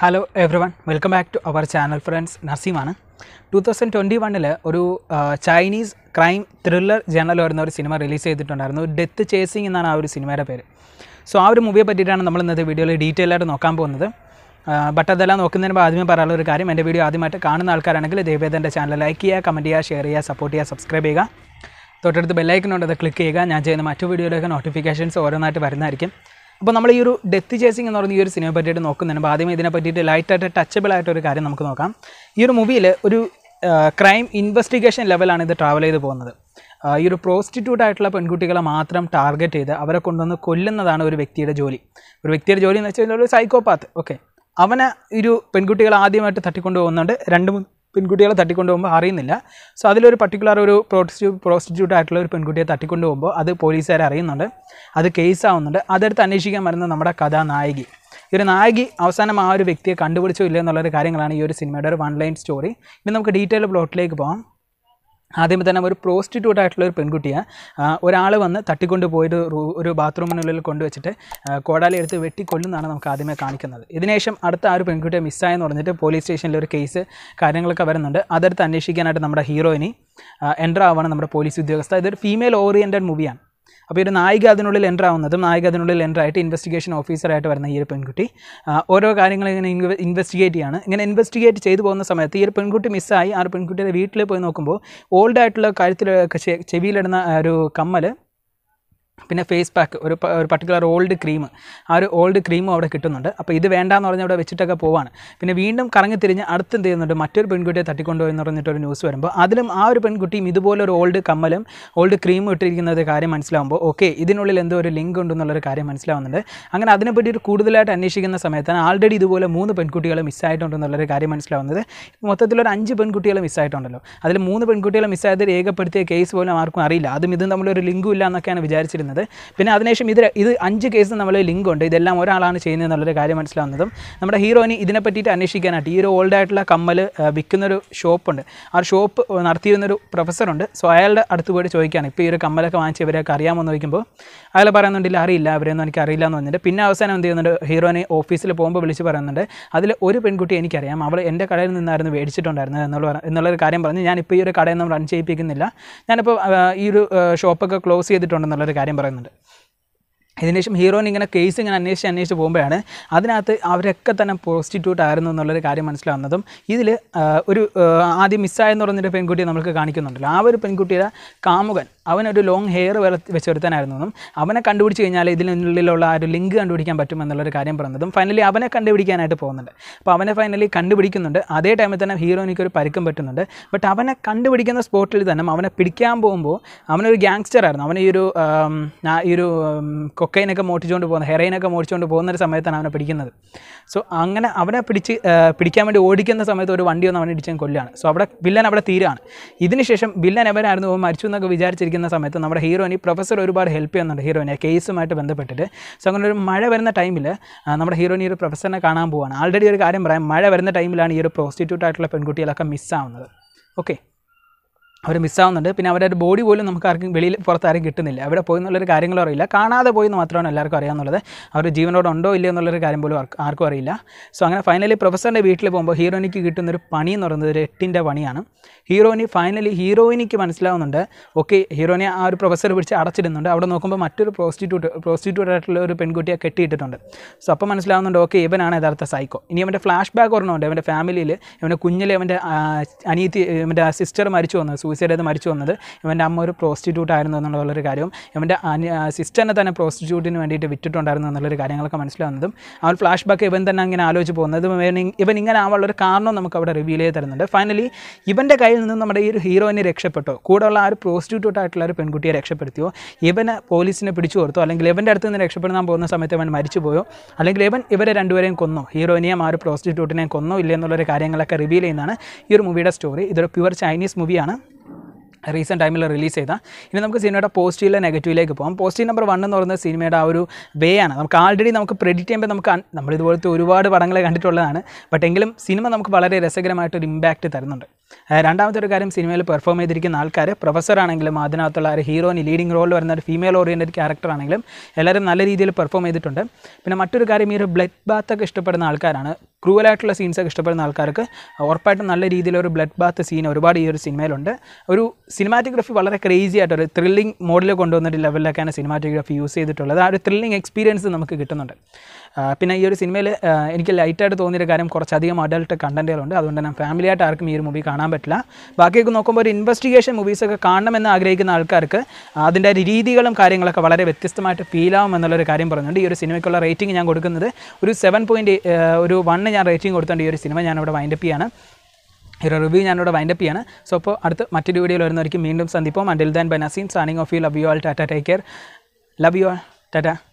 hello everyone welcome back to our channel friends നസീമാണ് two thousand twenty വണ്ണിൽ ഒരു Chinese crime thriller genre വരുന്ന ഒരു സിനിമ റിലീസ് ചെയ്തിട്ടുണ്ടായിരുന്നു ഡെത്ത് ചേസിങ് എന്നാണ് ആ ഒരു സിനിമയുടെ പേര് സോ ആ ഒരു മൂവിയെ പറ്റിയിട്ടാണ് നമ്മൾ ഇന്നത്തെ വീഡിയോയിൽ ഡീറ്റെയിൽ ആയിട്ട് നോക്കാൻ പോകുന്നത് ബട്ട് അതെല്ലാം നോക്കുന്നതിന് മുമ്പ് ആദ്യമേ പറയാനുള്ള ഒരു കാര്യം എൻ്റെ വീഡിയോ ആദ്യമായിട്ട് കാണുന്ന ആൾക്കാരാണെങ്കിൽ ദേവേദൻ്റെ ചാനൽ ലൈക്ക് ചെയ്യുക കമൻറ്റ് ചെയ്യുക ഷെയർ ചെയ്യുക സപ്പോർട്ട് ചെയ്യുക സബ്സ്ക്രൈബ് ചെയ്യുക തൊട്ടടുത്ത് ബെല്ലൈക്കനുണ്ട് അത് ക്ലിക്ക് ചെയ്യുക ഞാൻ ചെയ്യുന്ന മറ്റു വീഡിയോയിലൊക്കെ നോട്ടിഫിക്കേഷൻസ് ഓരോന്നായിട്ട് വരുന്നതായിരിക്കും അപ്പോൾ നമ്മൾ ഈ ഒരു ഡെത്ത് ചേസിംഗ് എന്ന് പറയുന്ന ഈ ഒരു സിനിമയെ പറ്റിയിട്ട് നോക്കുന്നുണ്ട് ആദ്യമേ ഇതിനെ പറ്റിയിട്ട് ലൈറ്റായിട്ട് ടച്ചബിൾ ആയിട്ടൊരു കാര്യം നമുക്ക് നോക്കാം ഈ ഒരു മൂവിയിൽ ഒരു ക്രൈം ഇൻവെസ്റ്റിഗേഷൻ ലെവലാണ് ഇത് ട്രാവൽ ചെയ്ത് പോകുന്നത് ഈ ഒരു പ്രോസ്റ്റിറ്റ്യൂട്ട് ആയിട്ടുള്ള പെൺകുട്ടികളെ മാത്രം ടാർഗറ്റ് ചെയ്ത് അവരെ കൊണ്ടുവന്ന് കൊല്ലുന്നതാണ് ഒരു വ്യക്തിയുടെ ജോലി ഒരു വ്യക്തിയുടെ ജോലി എന്ന് വെച്ചാൽ ഒരു സൈക്കോപാത്ത് ഓക്കെ അവനെ ഒരു പെൺകുട്ടികൾ ആദ്യമായിട്ട് തട്ടിക്കൊണ്ടു പോകുന്നുണ്ട് രണ്ട് മൂന്ന് പെൺകുട്ടികളെ തട്ടിക്കൊണ്ടു പോകുമ്പോൾ അറിയുന്നില്ല സോ അതിലൊരു പർട്ടിക്കുലർ ഒരു പ്രോസ്റ്റിറ്റ്യൂ പ്രോസ്റ്റിറ്റ്യൂട്ട് ആയിട്ടുള്ള ഒരു പെൺകുട്ടിയെ തട്ടിക്കൊണ്ടു പോകുമ്പോൾ അത് പോലീസുകാർ അറിയുന്നുണ്ട് അത് കേസാവുന്നുണ്ട് അതെടുത്ത് അന്വേഷിക്കാൻ വരുന്ന നമ്മുടെ കഥാനായകി ഈ ഒരു നായകി അവസാനം ആ ഒരു വ്യക്തിയെ കണ്ടുപിടിച്ചോ ഇല്ലയോ എന്നുള്ളൊരു കാര്യങ്ങളാണ് ഈ ഒരു സിനിമയുടെ ഒരു വൺ ലൈൻ സ്റ്റോറി ഇനി നമുക്ക് ഡീറ്റെയിൽ പ്ലോട്ടിലേക്ക് പോകാം ആദ്യമേ തന്നെ ഒരു പ്രോസ്റ്റിറ്റ്യൂട്ട് ആയിട്ടുള്ള ഒരു പെൺകുട്ടിയാണ് ഒരാൾ വന്ന് തട്ടിക്കൊണ്ട് പോയിട്ട് ഒരു ബാത്റൂമിനുള്ളിൽ കൊണ്ടുവച്ചിട്ട് കോടാലി എടുത്ത് വെട്ടിക്കൊല്ലുന്നതാണ് നമുക്ക് ആദ്യമേ കാണിക്കുന്നത് ഇതിനുശേഷം അടുത്ത ആ ഒരു പെൺകുട്ടിയെ മിസ്സായെന്ന് പറഞ്ഞിട്ട് പോലീസ് സ്റ്റേഷനിൽ ഒരു കേസ് കാര്യങ്ങളൊക്കെ വരുന്നുണ്ട് അതെടുത്ത് അന്വേഷിക്കാനായിട്ട് നമ്മുടെ ഹീറോയിനി എൻ്റർ ആവുകയാണ് നമ്മുടെ പോലീസ് ഉദ്യോഗസ്ഥ ഇതൊരു ഫീമെയിൽ ഓറിയൻറ്റഡ് മൂവിയാണ് അപ്പോൾ ഒരു നായിക അതിനുള്ളിൽ എൻ്റർ ആവുന്നതും നായിക അതിനുള്ളിൽ എൻ്റർ ആയിട്ട് ഇൻവെസ്റ്റിഗേഷൻ ഓഫീസറായിട്ട് വരുന്ന ഈ ഒരു പെൺകുട്ടി ഓരോ കാര്യങ്ങൾ ഇങ്ങനെ ഇൻവെസ്റ്റിഗേറ്റ് ചെയ്യാണ് ഇങ്ങനെ ഇൻവെസ്റ്റിഗേറ്റ് ചെയ്തു പോകുന്ന സമയത്ത് ഈ ഒരു പെൺകുട്ടി മിസ്സായി ആ പെൺകുട്ടിയുടെ വീട്ടിൽ പോയി നോക്കുമ്പോൾ ഓൾഡായിട്ടുള്ള കാര്യത്തിൽ ചെവിയിലിടുന്ന ഒരു കമ്മൽ പിന്നെ ഫേസ് പാക്ക് ഒരു ഒരു പർട്ടിക്കുലർ ഓൾഡ് ക്രീം ആ ഒരു ഓൾഡ് ക്രീമും അവിടെ കിട്ടുന്നുണ്ട് അപ്പോൾ ഇത് വേണ്ടാന്ന് പറഞ്ഞ് അവിടെ വെച്ചിട്ടൊക്കെ പോവാണ് പിന്നെ വീണ്ടും കറങ്ങി തിരിഞ്ഞ് അടുത്ത് എന്ത് ചെയ്യുന്നുണ്ട് മറ്റൊരു പെൺകുട്ടിയെ തട്ടിക്കൊണ്ടുപോയി എന്ന് പറഞ്ഞിട്ടൊരു ന്യൂസ് വരുമ്പോൾ അതിലും ആ ഒരു പെൺകുട്ടിയും ഇതുപോലെ ഒരു ഓൾഡ് കമ്മലും ഓൾഡ് ക്രീമും ഇട്ടിരിക്കുന്നത് കാര്യം മനസ്സിലാവുമ്പോൾ ഓക്കെ ഇതിനുള്ളിൽ എന്തോ ഒരു ലിങ്ക് ഉണ്ടെന്നുള്ളൊരു കാര്യം മനസ്സിലാവുന്നുണ്ട് അങ്ങനെ അതിനെപ്പറ്റി ഒരു കൂടുതലായിട്ട് അന്വേഷിക്കുന്ന സമയത്താണ് ആൾറെഡി ഇതുപോലെ മൂന്ന് പെൺകുട്ടികൾ മിസ്സായിട്ടുണ്ടെന്നുള്ളൊരു കാര്യം മനസ്സിലാവുന്നത് മൊത്തത്തിലൊരു അഞ്ച് പെൺകുട്ടികൾ മിസ്സായിട്ടുണ്ടല്ലോ അതിൽ മൂന്ന് പെൺകുട്ടികൾ മിസ്സായത് രേഖപ്പെടുത്തിയ കേസ് പോലും ആർക്കും അറിയില്ല അതും ഇതും തമ്മിലൊരു ലിങ്കും ഇല്ല എന്നൊക്കെയാണ് വിചാരിച്ചിരുന്നത് ചെയ്യുന്നത് പിന്നെ അതിനുശേഷം ഇതിൽ ഇത് അഞ്ച് കേസ് നമ്മൾ ലിങ്ക് ഉണ്ട് ഇതെല്ലാം ഒരാളാണ് ചെയ്യുന്നത് എന്നുള്ളൊരു കാര്യം മനസ്സിലാവുന്നതും നമ്മുടെ ഹീറോയിന് ഇതിനെ പറ്റിയിട്ട് അന്വേഷിക്കാനായിട്ട് ഈ ഒരു ഓൾഡ് ആയിട്ടുള്ള കമ്മൽ വിൽക്കുന്നൊരു ഷോപ്പുണ്ട് ആ ഷോപ്പ് നടത്തിയിരുന്നൊരു പ്രൊഫസറുണ്ട് സോ അയാളുടെ അടുത്ത് പോയിട്ട് ചോദിക്കുകയാണ് ഇപ്പോൾ ഈ ഒരു കമ്മലൊക്കെ വാങ്ങിച്ച് ഇവരൊക്കെ അറിയാമെന്ന് ചോദിക്കുമ്പോൾ അയാൾ പറയുന്നുണ്ടില്ല അറിയില്ല അവരെയൊന്നും എനിക്ക് അറിയില്ല എന്ന് പറഞ്ഞിട്ട് പിന്നെ അവസാനം എന്ത് ചെയ്യുന്നുണ്ട് ഹീറോയിനെ ഓഫീസിൽ പോകുമ്പോൾ വിളിച്ച് പറയുന്നുണ്ട് അതിൽ ഒരു പെൺകുട്ടി എനിക്കറിയാം അവൾ എൻ്റെ കടയിൽ നിന്നായിരുന്നു മേടിച്ചിട്ടുണ്ടായിരുന്നത് എന്നുള്ള എന്നുള്ളൊരു കാര്യം പറഞ്ഞ് ഞാനിപ്പോൾ ഈ ഒരു കടയിൽ നിന്ന് റൺ ചെയ്യിപ്പിക്കുന്നില്ല ഞാനിപ്പോൾ ഈ ഒരു ഷോപ്പൊക്കെ ക്ലോസ് ചെയ്തിട്ടുണ്ടെന്നുള്ളൊരു കാര്യം പറയുന്നുണ്ട് ഇതിനുശേഷം ഹീറോയിൻ ഇങ്ങനെ കേസ് ഇങ്ങനെ അന്വേഷിച്ച് അന്വേഷിച്ച് പോകുമ്പോഴാണ് അതിനകത്ത് അവരൊക്കെ തന്നെ പ്രോസ്റ്റിറ്റ്യൂട്ട് ആയിരുന്നു എന്നുള്ളൊരു കാര്യം മനസ്സിലാവുന്നതും ഇതിൽ ഒരു ആദ്യം മിസ്സായെന്ന് പറഞ്ഞൊരു പെൺകുട്ടിയെ നമുക്ക് കാണിക്കുന്നുണ്ടല്ലോ ആ ഒരു പെൺകുട്ടിയുടെ കാമുകൻ അവനൊരു ലോങ് ഹെയർ വെച്ചെടുത്താനായിരുന്നു എന്നും അവനെ കണ്ടുപിടിച്ച് കഴിഞ്ഞാൽ ഇതിനുള്ളിലുള്ള ആ ഒരു ലിങ്ക് കണ്ടുപിടിക്കാൻ പറ്റും കാര്യം പറഞ്ഞതും ഫൈനലി അവനെ കണ്ടുപിടിക്കാനായിട്ട് പോകുന്നുണ്ട് അപ്പോൾ അവനെ ഫൈനലി കണ്ടുപിടിക്കുന്നുണ്ട് അതേ ടൈമിൽ തന്നെ ഹീറോയിനിക്ക് ഒരു പരുക്കം പറ്റുന്നുണ്ട് ബട്ട് അവനെ കണ്ടുപിടിക്കുന്ന സ്പോട്ടിൽ തന്നെ അവനെ പിടിക്കാൻ പോകുമ്പോൾ അവനൊരു ഗ്യാങ്സ്റ്റർ ആയിരുന്നു അവൻ ഈ ഒരു ഈ ഒരു കൊക്കൈനൊക്കെ മോട്ടിച്ചുകൊണ്ട് പോകുന്ന ഹെറൈനൊക്കെ മോടിച്ചുകൊണ്ട് പോകുന്ന ഒരു സമയത്താണ് അവനെ പിടിക്കുന്നത് സോ അങ്ങനെ അവനെ പിടിച്ച് പിടിക്കാൻ വേണ്ടി ഓടിക്കുന്ന സമയത്ത് ഒരു വണ്ടി വന്ന് അവനെ ഇടിച്ചാൽ കൊല്ലുകയാണ് സോ അവിടെ വില്ലൻ അവിടെ തീരാണ് ഇതിനുശേഷം വില്ലൻ എവരായിരുന്നു മരിച്ചു എന്നൊക്കെ വിചാരിച്ചിരിക്കുന്നത് പഠിക്കുന്ന സമയത്ത് നമ്മുടെ ഹീറോയിന് ഈ പ്രൊഫസർ ഒരുപാട് ഹെൽപ്പ് ചെയ്യുന്നുണ്ട് ഹീറോയിനെ കേസുമായിട്ട് ബന്ധപ്പെട്ടിട്ട് സോ അങ്ങനെ ഒരു മഴ വരുന്ന ടൈമിൽ നമ്മുടെ ഹീറോയിൻ ഈ ഒരു പ്രൊഫസറിനെ കാണാൻ പോവാണ് ആൾറെഡി ഒരു കാര്യം പറയാം മഴ വരുന്ന ടൈമിലാണ് ഈ ഒരു പ്രോസ്റ്റിറ്റ്യൂട്ട് ആയിട്ടുള്ള പെൺകുട്ടികളൊക്കെ മിസ്സാവുന്നത് ഓക്കെ അവർ മിസ്സാവുന്നുണ്ട് പിന്നെ അവരുടെ ബോഡി പോലും നമുക്ക് ആർക്കും വെളിയിൽ ആരും കിട്ടുന്നില്ല അവിടെ പോയി എന്നുള്ളൊരു കാര്യങ്ങളും അറിയില്ല കാണാതെ പോയി എന്ന് മാത്രമാണ് എല്ലാവർക്കും അറിയാമെന്നുള്ളത് അവർ ജീവനോട് ഉണ്ടോ ഇല്ലയോ എന്നുള്ളൊരു കാര്യം പോലും ആർക്കും അറിയില്ല സോ അങ്ങനെ ഫൈനലി പ്രൊഫസറിൻ്റെ വീട്ടിൽ പോകുമ്പോൾ ഹീറോയിനിക്ക് കിട്ടുന്ന ഒരു പണി എന്ന് പറയുന്നത് ഒരു എട്ടിൻ്റെ പണിയാണ് ഹീറോയിന് ഫൈനലി ഹീറോയിനിക്ക് മനസ്സിലാവുന്നുണ്ട് ഓക്കെ ഹീറോയിനെ ആ ഒരു പ്രൊഫസർ പിടിച്ച് അടച്ചിടുന്നുണ്ട് അവിടെ നോക്കുമ്പോൾ മറ്റൊരു പ്രോസ്റ്റിറ്റ്യൂട്ട് പ്രോസ്റ്റിറ്റ്യൂട്ട് ആയിട്ടുള്ള ഒരു പെൺകുട്ടിയെ കെട്ടിയിട്ടിട്ടുണ്ട് സോ അപ്പോൾ മനസ്സിലാവുന്നുണ്ട് ഓക്കെ ഇവനാണ് യഥാർത്ഥ സൈക്കോ ഇനി അവൻ്റെ ഫ്ലാഷ് ബാക്ക് ഉണ്ട് അവൻ്റെ ഫാമിലിയിൽ അവൻ്റെ കുഞ്ഞിലെ അവൻ്റെ അനിയത്തി അവൻ്റെ സിസ്റ്റർ മരിച്ചു വന്നത് സൂയിസൈഡ് ചെയ്ത് മരിച്ചു വന്നത് ഇവൻ്റെ അമ്മ ഒരു പ്രോസ്റ്റിറ്റ്യൂട്ട് ആയിരുന്നു എന്നുള്ളൊരു കാര്യവും ഇവൻ്റെ സിസ്റ്ററിനെ തന്നെ പ്രോസ്റ്റിറ്റ്യൂട്ടിന് വേണ്ടിയിട്ട് വിറ്റിട്ടുണ്ടായിരുന്നു എന്നുള്ളൊരു കാര്യങ്ങളൊക്കെ മനസ്സിലാവുന്നതും ആ ഫ്ലാഷ് ബാക്ക് ഇവൻ തന്നെ അങ്ങനെ ആലോചിച്ച് പോകുന്നത് ഇവൻ ഇങ്ങനെ ഒരു കാരണം നമുക്ക് അവിടെ റിവീൽ ചെയ്ത് തരുന്നുണ്ട് ഫൈനലി ഇവൻ്റെ കയ്യിൽ നിന്ന് നമ്മുടെ ഈ ഒരു ഹീറോയിനെ രക്ഷപ്പെട്ടോ കൂടെയുള്ള ആ ഒരു പ്രോസ്റ്റിറ്റ്യൂട്ട് ആയിട്ടുള്ള ഒരു പെൺകുട്ടിയെ രക്ഷപ്പെടുത്തിയോ ഇവനെ പോലീസിനെ പിടിച്ചു കൊടുത്തോ അല്ലെങ്കിൽ ഇവൻ്റെ അടുത്ത് നിന്ന് രക്ഷപ്പെടാൻ പോകുന്ന സമയത്ത് ഇവൻ മരിച്ചു പോയോ അല്ലെങ്കിൽ ഇവൻ ഇവരെ രണ്ടുപേരെയും കൊന്നോ ഹീറോയിനെയും ആ ഒരു പ്രോസ്റ്റിറ്റ്യൂട്ടിനെയും കൊന്നോ ഇല്ല എന്നുള്ളൊരു കാര്യങ്ങളൊക്കെ റിവീൽ ചെയ്യുന്നതാണ് ഈ ഒരു മൂവിയുടെ സ്റ്റോറി ഇതൊരു പ്യുവർ ചൈനീസ് മൂവിയാണ് റീസെൻറ്റ് ടൈമിൽ റിലീസ് ചെയ്ത ഇനി നമുക്ക് സിനിമയുടെ പോസിറ്റീവിലെ നെഗറ്റീവിലേക്ക് പോകാം പോസിറ്റീവ് നമ്പർ വൺ എന്ന് പറയുന്ന സിനിമയുടെ ആ ഒരു വേ ആണ് നമുക്ക് ആൾറെഡി നമുക്ക് പ്രെഡിക്റ്റ് ചെയ്യുമ്പോൾ നമുക്ക് നമ്മളിതുപോലത്തെ ഒരുപാട് പടങ്ങൾ കണ്ടിട്ടുള്ളതാണ് ബട്ട് എങ്കിലും സിനിമ നമുക്ക് വളരെ രസകരമായിട്ടൊരു ഇമ്പാക്റ്റ് തരുന്നുണ്ട് രണ്ടാമത്തെ ഒരു കാര്യം സിനിമയിൽ പെർഫോം ചെയ്തിരിക്കുന്ന ആൾക്കാർ പ്രൊഫസറാണെങ്കിലും അതിനകത്തുള്ള ഒരു ഹീറോയിൻ ലീഡിംഗ് റോളിൽ വരുന്ന ഒരു ഫീമെയിൽ ഓറിയൻറ്റഡ് ക്യാരക്ടർ ആണെങ്കിലും എല്ലാവരും നല്ല രീതിയിൽ പെർഫോം ചെയ്തിട്ടുണ്ട് പിന്നെ മറ്റൊരു കാര്യം ഈ ഒരു ബ്ലഡ് ബാത്തൊക്കെ ഇഷ്ടപ്പെടുന്ന ആൾക്കാരാണ് ക്രൂവലായിട്ടുള്ള സീൻസൊക്കെ ഇഷ്ടപ്പെടുന്ന ആൾക്കാർക്ക് ഉറപ്പായിട്ടും നല്ല രീതിയിലൊരു ബ്ലഡ് ബാത്ത് സീൻ ഒരുപാട് ഈ ഒരു സിനിമയിലുണ്ട് ഒരു സിനിമാറ്റോഗ്രഫി വളരെ ക്രേസി ആയിട്ടൊരു ത്രില്ലിംഗ് മോഡൽ കൊണ്ടുവന്നിട്ട് ലെവലിലൊക്കെയാണ് സിനിമാറ്റോഗ്രഫി യൂസ് ചെയ്തിട്ടുള്ളത് ആ ഒരു ത്രില്ലിംഗ് എക്സ്പീരിയൻസ് നമുക്ക് കിട്ടുന്നുണ്ട് പിന്നെ ഈ ഒരു സിനിമയിൽ എനിക്ക് ലൈറ്റായിട്ട് തോന്നിയ കാര്യം കുറച്ചധികം അഡൽട്ട് കണ്ടൻറ്റുകളുണ്ട് അതുകൊണ്ട് തന്നെ ഫാമിലി ആയിട്ട് ആർക്കും ഈ ഒരു മൂവി കാണാൻ പറ്റില്ല ബാക്കിയൊക്കെ നോക്കുമ്പോൾ ഒരു ഇൻവെസ്റ്റിഗേഷൻ മൂവീസൊക്കെ കാണണമെന്ന് ആഗ്രഹിക്കുന്ന ആൾക്കാർക്ക് അതിൻ്റെ രീതികളും കാര്യങ്ങളൊക്കെ വളരെ വ്യത്യസ്തമായിട്ട് ഫീൽ ആവും എന്നുള്ളൊരു കാര്യം പറയുന്നുണ്ട് ഈ ഒരു സിനിമയ്ക്കുള്ള റേറ്റിംഗ് ഞാൻ കൊടുക്കുന്നത് ഒരു സെവൻ പോയിൻറ്റ് ഒരു വൺ തന്നെ ഞാൻ റേറ്റിംഗ് കൊടുത്തുകൊണ്ട് ഈ ഒരു സിനിമ ഞാനിവിടെ വൈൻഡപ്പ് ചെയ്യാണ് ഒരു റിവ്യൂ ഞാനിവിടെ വൈൻഡപ്പ് ചെയ്യാണ് സോ അപ്പോൾ അടുത്ത് മറ്റൊരു വീഡിയോയിൽ വരുന്നവർക്ക് വീണ്ടും സന്ദിപ്പം അണ്ടിൽ ദാൻ ബനാസീൻ signing off you love you all tata take care love you all Tata